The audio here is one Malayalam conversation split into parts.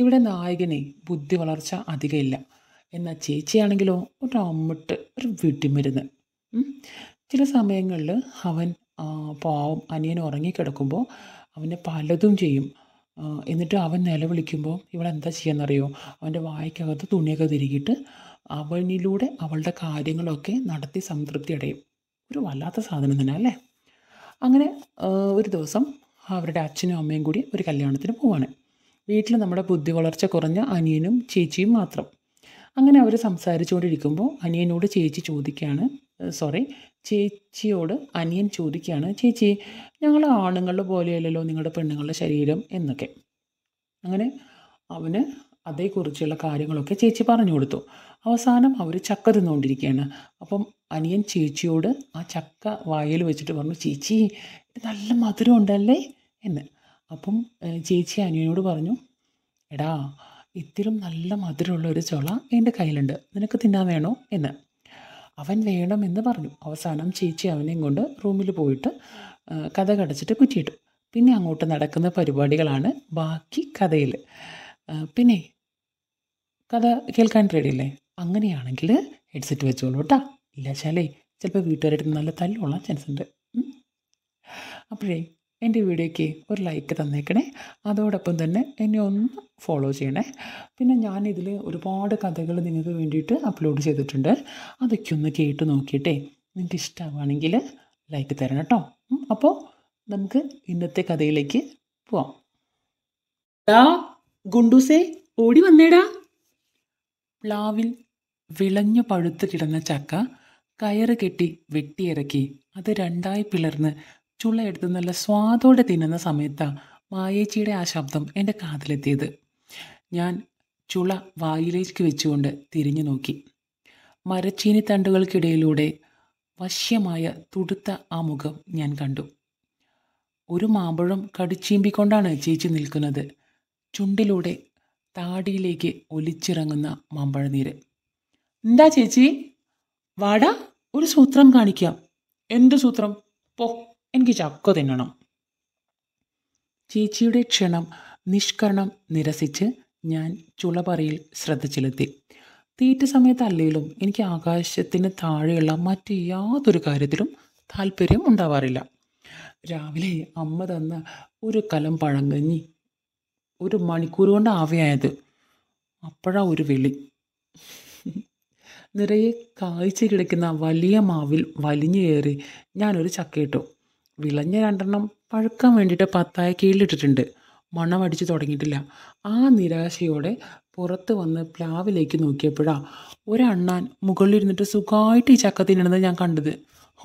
ഇവിടെ നായകനെ ബുദ്ധി വളർച്ച അധികമില്ല എന്നാൽ ചേച്ചിയാണെങ്കിലോ ഒരു അമ്മിട്ട് ഒരു വീട്ടിമരുന്ന് ചില സമയങ്ങളിൽ അവൻ പാവം അനിയൻ ഉറങ്ങിക്കിടക്കുമ്പോൾ അവനെ പലതും ചെയ്യും എന്നിട്ട് അവൻ നിലവിളിക്കുമ്പോൾ ഇവിടെ എന്താ ചെയ്യാന്നറിയോ അവൻ്റെ വായ്ക്കകത്ത് തുണിയൊക്കെ തിരികിയിട്ട് അവനിലൂടെ അവളുടെ കാര്യങ്ങളൊക്കെ നടത്തി സംതൃപ്തി അടയും ഒരു വല്ലാത്ത സാധനം തന്നെ അല്ലേ അങ്ങനെ ഒരു ദിവസം അവരുടെ അച്ഛനും അമ്മയും കൂടി ഒരു കല്യാണത്തിന് പോവാണ് വീട്ടിൽ നമ്മുടെ ബുദ്ധി വളർച്ച കുറഞ്ഞ അനിയനും ചേച്ചിയും മാത്രം അങ്ങനെ അവർ സംസാരിച്ചുകൊണ്ടിരിക്കുമ്പോൾ അനിയനോട് ചേച്ചി ചോദിക്കുകയാണ് സോറി ചേച്ചിയോട് അനിയൻ ചോദിക്കുകയാണ് ചേച്ചി ഞങ്ങൾ ആണുങ്ങളുടെ പോലെയല്ലല്ലോ നിങ്ങളുടെ പെണ്ണുങ്ങളുടെ ശരീരം എന്നൊക്കെ അങ്ങനെ അവന് അതേക്കുറിച്ചുള്ള കാര്യങ്ങളൊക്കെ ചേച്ചി പറഞ്ഞു കൊടുത്തു അവസാനം അവർ ചക്ക തിന്നുകൊണ്ടിരിക്കുകയാണ് അപ്പം അനിയൻ ചേച്ചിയോട് ആ ചക്ക വായിൽ വെച്ചിട്ട് പറഞ്ഞു ചേച്ചി ഇത് നല്ല മധുരം ഉണ്ടല്ലേ എന്ന് അപ്പം ചേച്ചി അനിയനോട് പറഞ്ഞു എടാ ഇത്തിരും നല്ല മധുരമുള്ള ഒരു ചുള എൻ്റെ കയ്യിലുണ്ട് നിനക്ക് തിന്നാൻ വേണോ എന്ന് അവൻ വേണമെന്ന് പറഞ്ഞു അവസാനം ചേച്ചി അവനെയും കൊണ്ട് റൂമിൽ പോയിട്ട് കഥ കടച്ചിട്ട് കുറ്റിയിട്ടു പിന്നെ അങ്ങോട്ട് നടക്കുന്ന പരിപാടികളാണ് ബാക്കി കഥയിൽ പിന്നെ കഥ കേൾക്കാൻ അല്ലേ അങ്ങനെയാണെങ്കിൽ ഹെഡ്സെറ്റ് വെച്ചോളൂ കേട്ടാ ഇല്ല ശാലേ ചിലപ്പോൾ വീട്ടുകാരായിട്ട് നല്ല തല്ലുള്ള ചാൻസ് ഉണ്ട് അപ്പോഴേ എൻ്റെ വീഡിയോയ്ക്ക് ഒരു ലൈക്ക് തന്നേക്കണേ അതോടൊപ്പം തന്നെ എന്നെ ഒന്ന് ഫോളോ ചെയ്യണേ പിന്നെ ഞാനിതിൽ ഒരുപാട് കഥകൾ നിങ്ങൾക്ക് വേണ്ടിയിട്ട് അപ്ലോഡ് ചെയ്തിട്ടുണ്ട് അതൊക്കെ ഒന്ന് കേട്ട് നോക്കിയിട്ടേ നിങ്ങൾക്ക് ഇഷ്ടമാണെങ്കിൽ ലൈക്ക് തരണം കേട്ടോ അപ്പോൾ നമുക്ക് ഇന്നത്തെ കഥയിലേക്ക് പോവാം ഡാ ഗുണ്ടൂസേ ഓടി വന്നേടാ പ്ലാവിൽ വിളഞ്ഞു പഴുത്ത് കിടന്ന ചക്ക കയറ് കെട്ടി വെട്ടിയിറക്കി അത് രണ്ടായി പിളർന്ന് ചുള്ള എടുത്ത് നല്ല സ്വാദോടെ തിന്നുന്ന സമയത്താണ് മായേച്ചിയുടെ ആ ശബ്ദം എൻ്റെ കാതിലെത്തിയത് ഞാൻ ചുള വായിലേക്ക് വെച്ചുകൊണ്ട് തിരിഞ്ഞു നോക്കി മരച്ചീനി തണ്ടുകൾക്കിടയിലൂടെ വശ്യമായ തുടുത്ത ആ മുഖം ഞാൻ കണ്ടു ഒരു മാമ്പഴം കടിച്ചീമ്പിക്കൊണ്ടാണ് ചേച്ചി നിൽക്കുന്നത് ചുണ്ടിലൂടെ താടിയിലേക്ക് ഒലിച്ചിറങ്ങുന്ന മാമ്പഴനീര് എന്താ ചേച്ചി വാടാ ഒരു സൂത്രം കാണിക്കാം എന്ത് സൂത്രം പോ എനിക്ക് ചക്ക തിന്നണം ചേച്ചിയുടെ ക്ഷണം നിഷ്കരണം നിരസിച്ച് ഞാൻ ചുളപറയിൽ ശ്രദ്ധ ചെലുത്തി തീറ്റ സമയത്തല്ലെങ്കിലും എനിക്ക് ആകാശത്തിന് താഴെയുള്ള മറ്റ് യാതൊരു കാര്യത്തിലും താല്പര്യം ഉണ്ടാവാറില്ല രാവിലെ അമ്മ തന്ന ഒരു കലം പഴങ്കഞ്ഞി ഒരു മണിക്കൂർ കൊണ്ട് ആവിയായത് അപ്പോഴാ ഒരു വിളി നിറയെ കാഴ്ച കിടക്കുന്ന വലിയ മാവിൽ വലിഞ്ഞു കയറി ഞാനൊരു ചക്കയിട്ടു വിളഞ്ഞ രണ്ടെണ്ണം പഴുക്കാൻ വേണ്ടിയിട്ട് പത്തായ കീഴിലിട്ടിട്ടുണ്ട് മണം അടിച്ച് തുടങ്ങിയിട്ടില്ല ആ നിരാശയോടെ പുറത്ത് വന്ന് പ്ലാവിലേക്ക് നോക്കിയപ്പോഴാ ഒരണ്ണാൻ മുകളിലിരുന്നിട്ട് സുഖമായിട്ട് ഈ ചക്ക തിന്നണത് ഞാൻ കണ്ടത്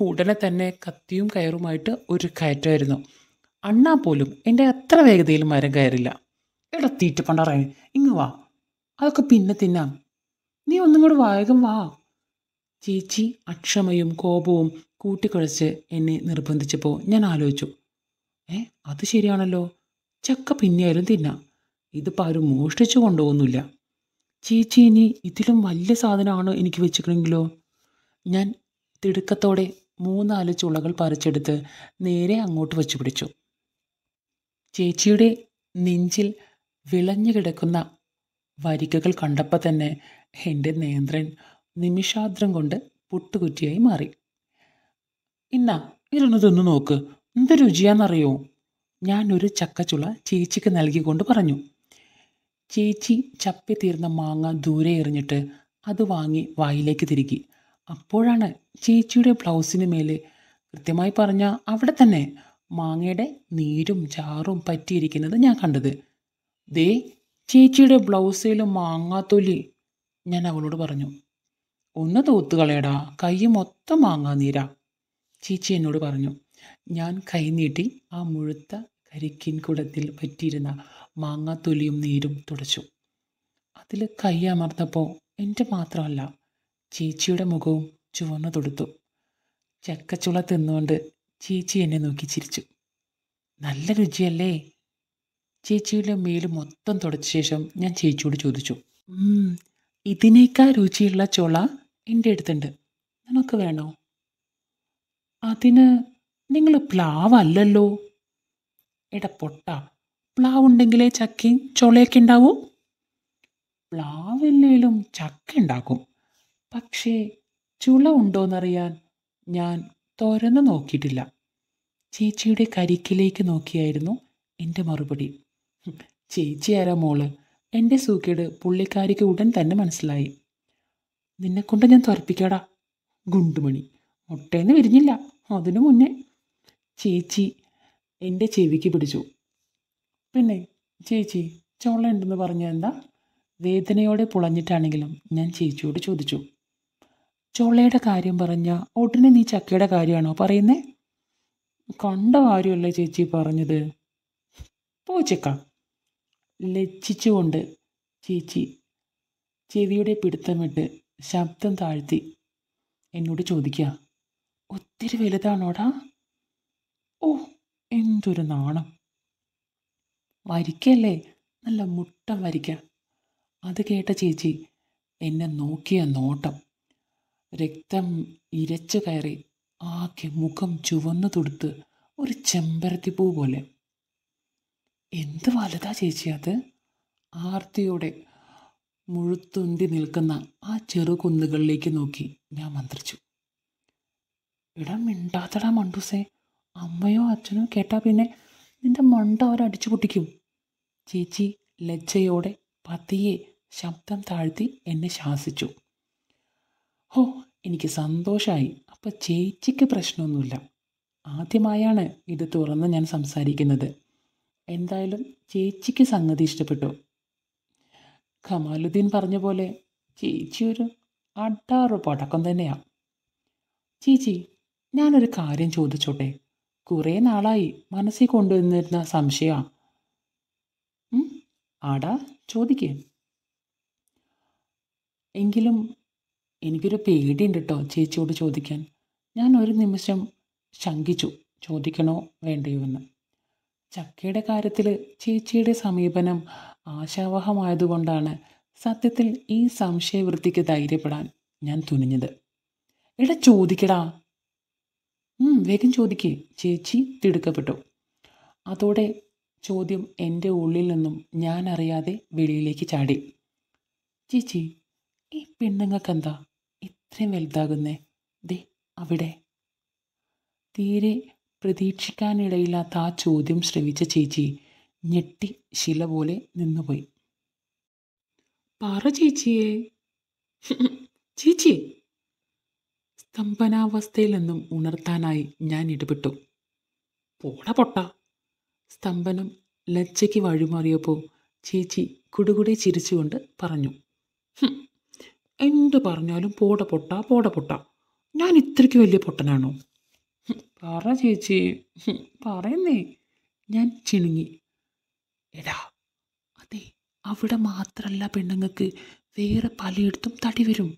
ഉടനെ തന്നെ കത്തിയും കയറുമായിട്ട് ഒരു കയറ്റമായിരുന്നു അണ്ണാ പോലും എൻ്റെ അത്ര വേഗതയിൽ മരം കയറില്ല എടാ തീറ്റ ഇങ്ങ് വാ അതൊക്കെ പിന്നെ തിന്നാം നീ ഒന്നും കൂടെ വേഗം വാ ചേച്ചി അക്ഷമയും കോപവും കൂട്ടിക്കുഴച്ച് എന്നെ നിർബന്ധിച്ചപ്പോൾ ഞാൻ ആലോചിച്ചു ഏ അത് ശരിയാണല്ലോ ചക്ക പിന്നെയായാലും തിന്നാം ഇതിപ്പോൾ ആരും മോഷ്ടിച്ചു കൊണ്ടുപോകുന്നില്ല ചേച്ചി ഇനി ഇതിലും വലിയ സാധനമാണോ എനിക്ക് വെച്ചിട്ടുണ്ടെങ്കിലോ ഞാൻ തിടുക്കത്തോടെ മൂന്നാല് ചുളകൾ പറിച്ചെടുത്ത് നേരെ അങ്ങോട്ട് വെച്ചു പിടിച്ചു ചേച്ചിയുടെ നെഞ്ചിൽ വിളഞ്ഞു കിടക്കുന്ന വരികകൾ കണ്ടപ്പോൾ തന്നെ എൻ്റെ നിയന്ത്രണം നിമിഷാദ്രം കൊണ്ട് പുട്ടുകുറ്റിയായി മാറി ഇന്ന ഇരുന്ന് തിന്നു നോക്ക് എന്ത് രുചിയാണെന്നറിയോ ഞാനൊരു ചക്കച്ചുള ചേച്ചിക്ക് നൽകിക്കൊണ്ട് പറഞ്ഞു ചേച്ചി ചപ്പി തീർന്ന മാങ്ങ ദൂരെ എറിഞ്ഞിട്ട് അത് വാങ്ങി വായിലേക്ക് തിരികെ അപ്പോഴാണ് ചേച്ചിയുടെ ബ്ലൗസിന് മേലെ കൃത്യമായി പറഞ്ഞ അവിടെ തന്നെ മാങ്ങയുടെ നീരും ചാറും പറ്റിയിരിക്കുന്നത് ഞാൻ കണ്ടത് ദേ ചേച്ചിയുടെ ബ്ലൗസിലും മാങ്ങാത്തൊലി ഞാൻ അവളോട് പറഞ്ഞു ഒന്ന് തൂത്തുകളയടാ കൈ മൊത്തം മാങ്ങാനീര ചീച്ചി എന്നോട് പറഞ്ഞു ഞാൻ കൈ നീട്ടി ആ മുഴുത്ത കരിക്കിൻ കുടത്തിൽ പറ്റിയിരുന്ന മാങ്ങാ തൊലിയും നീരും തുടച്ചു അതിൽ കൈ അമർന്നപ്പോൾ എൻ്റെ മാത്രമല്ല ചേച്ചിയുടെ മുഖവും ചുവന്നു തൊടുത്തു ചക്കച്ചുള തിന്നുകൊണ്ട് ചേച്ചി എന്നെ നോക്കി ചിരിച്ചു നല്ല രുചിയല്ലേ ചേച്ചിയുടെ മേൽ മൊത്തം തുടച്ച ശേഷം ഞാൻ ചേച്ചിയോട് ചോദിച്ചു ഇതിനേക്കാൾ രുചിയുള്ള ചുള എൻ്റെ അടുത്തുണ്ട് നിനക്ക് വേണോ അതിന് നിങ്ങൾ പ്ലാവ് അല്ലല്ലോ എട പൊട്ട ഉണ്ടെങ്കിലേ ചക്കയും ചൊളയൊക്കെ ഉണ്ടാവൂ പ്ലാവില്ലേലും ചക്ക ഉണ്ടാക്കും പക്ഷേ ചുള ഉണ്ടോന്നറിയാൻ ഞാൻ തുരന്ന് നോക്കിയിട്ടില്ല ചേച്ചിയുടെ കരിക്കിലേക്ക് നോക്കിയായിരുന്നു എൻ്റെ മറുപടി ചേച്ചിയാരാ മോള് എൻ്റെ സൂക്കേട് പുള്ളിക്കാരിക്ക് ഉടൻ തന്നെ മനസ്സിലായി കൊണ്ട് ഞാൻ തുറപ്പിക്കാടാ ഗുണ്ടുമണി മുട്ടേന്ന് വിരിഞ്ഞില്ല അതിനു മുന്നേ ചേച്ചി എൻ്റെ ചെവിക്ക് പിടിച്ചു പിന്നെ ചേച്ചി ചോള ഉണ്ടെന്ന് പറഞ്ഞ എന്താ വേദനയോടെ പുളഞ്ഞിട്ടാണെങ്കിലും ഞാൻ ചേച്ചിയോട് ചോദിച്ചു ചോളയുടെ കാര്യം പറഞ്ഞ ഒട്ടിനെ നീ ചക്കയുടെ കാര്യമാണോ പറയുന്നേ കണ്ട കാര്യമല്ലേ ചേച്ചി പറഞ്ഞത് പോ ചെക്ക ലജ്ജിച്ചുകൊണ്ട് ചേച്ചി ചെവിയുടെ പിടുത്തമിട്ട് ശബ്ദം താഴ്ത്തി എന്നോട് ചോദിക്കുക ഒത്തിരി വലുതാണോടാ ഓ എന്തൊരു നാണം വരിക്കല്ലേ നല്ല മുട്ടം വരിക്ക അത് കേട്ട ചേച്ചി എന്നെ നോക്കിയ നോട്ടം രക്തം ഇരച്ചു കയറി ആകെ മുഖം ചുവന്നു തൊടുത്ത് ഒരു ചെമ്പരത്തിപ്പൂ പോലെ എന്ത് വലുതാ ചേച്ചി അത് ആർത്തിയോടെ മുഴുത്തുണ്ടി നിൽക്കുന്ന ആ ചെറു കുന്നുകളിലേക്ക് നോക്കി ഞാൻ മന്ത്രിച്ചു ഇടം മിണ്ടാത്തടാ മണ്ടൂസേ അമ്മയോ അച്ഛനോ കേട്ടാ പിന്നെ നിന്റെ മണ്ട അവരടിച്ചു പൊട്ടിക്കും ചേച്ചി ലജ്ജയോടെ പതിയെ ശബ്ദം താഴ്ത്തി എന്നെ ശാസിച്ചു ഹോ എനിക്ക് സന്തോഷമായി അപ്പം ചേച്ചിക്ക് പ്രശ്നമൊന്നുമില്ല ആദ്യമായാണ് ഇത് തുറന്ന് ഞാൻ സംസാരിക്കുന്നത് എന്തായാലും ചേച്ചിക്ക് സംഗതി ഇഷ്ടപ്പെട്ടു കമാലുദ്ദീൻ പറഞ്ഞ പോലെ ചേച്ചി ഒരു അഡാറ് പടക്കം തന്നെയാണ് ചേച്ചി ഞാനൊരു കാര്യം ചോദിച്ചോട്ടെ കുറേ നാളായി മനസ്സിൽ കൊണ്ടുവന്നിരുന്ന സംശയമാണ് ആടാ ചോദിക്കേ എങ്കിലും എനിക്കൊരു പേടിയുണ്ട് കേട്ടോ ചേച്ചിയോട് ചോദിക്കാൻ ഞാൻ ഒരു നിമിഷം ശങ്കിച്ചു ചോദിക്കണോ വേണ്ടയോ എന്ന് ചക്കയുടെ കാര്യത്തിൽ ചേച്ചിയുടെ സമീപനം ആശാവഹമായതുകൊണ്ടാണ് സത്യത്തിൽ ഈ സംശയവൃത്തിക്ക് ധൈര്യപ്പെടാൻ ഞാൻ തുനിഞ്ഞത് എടാ ചോദിക്കടാ വേഗം ചോദിക്ക് ചേച്ചി തിടുക്കപ്പെട്ടു അതോടെ ചോദ്യം എൻ്റെ ഉള്ളിൽ നിന്നും ഞാൻ അറിയാതെ വെളിയിലേക്ക് ചാടി ചേച്ചി ഈ എന്താ ഇത്രയും വലുതാകുന്നേ ദേ അവിടെ തീരെ പ്രതീക്ഷിക്കാനിടയില്ലാത്ത ആ ചോദ്യം ശ്രമിച്ച ചേച്ചി ഞെട്ടി ശില പോലെ നിന്നുപോയി പാറ ചേച്ചിയെ ചേച്ചി സ്തംഭനാവസ്ഥയിൽ നിന്നും ഉണർത്താനായി ഞാൻ ഇടപെട്ടു പോട പൊട്ട സ്തംഭനം ലജ്ജയ്ക്ക് വഴിമാറിയപ്പോൾ ചേച്ചി കുടുകുടി ചിരിച്ചുകൊണ്ട് പറഞ്ഞു എന്തു പറഞ്ഞാലും പോട പൊട്ട പോട പൊട്ട ഞാൻ ഇത്രയ്ക്ക് വലിയ പൊട്ടനാണോ പറ ചേച്ചി പറയുന്നേ ഞാൻ ചിണുങ്ങി എടാ അതെ അവിടെ മാത്രമല്ല പെണ്ണുങ്ങൾക്ക് വേറെ പലയിടത്തും തടി വരും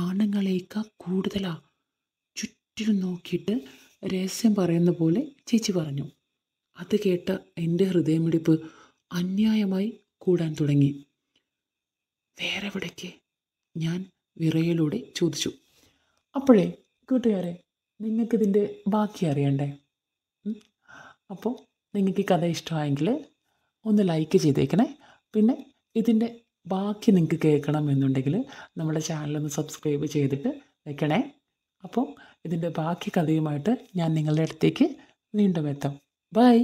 ആണുങ്ങളേക്കാൾ കൂടുതലാ ചുറ്റിലും നോക്കിയിട്ട് രഹസ്യം പറയുന്ന പോലെ ചേച്ചി പറഞ്ഞു അത് കേട്ട എൻ്റെ ഹൃദയമിടിപ്പ് അന്യായമായി കൂടാൻ തുടങ്ങി വേറെ എവിടേക്ക് ഞാൻ വിറയലൂടെ ചോദിച്ചു അപ്പോഴേ കൂട്ടുകാരെ നിങ്ങൾക്കിതിൻ്റെ ബാക്കി അറിയണ്ടേ അപ്പോൾ നിങ്ങൾക്ക് ഈ കഥ ഇഷ്ടമായെങ്കിൽ ഒന്ന് ലൈക്ക് ചെയ്തേക്കണേ പിന്നെ ഇതിൻ്റെ ബാക്കി നിങ്ങൾക്ക് കേൾക്കണം എന്നുണ്ടെങ്കിൽ നമ്മുടെ ചാനലൊന്ന് സബ്സ്ക്രൈബ് ചെയ്തിട്ട് വെക്കണേ അപ്പോൾ ഇതിൻ്റെ ബാക്കി കഥയുമായിട്ട് ഞാൻ നിങ്ങളുടെ അടുത്തേക്ക് വീണ്ടും എത്താം ബൈ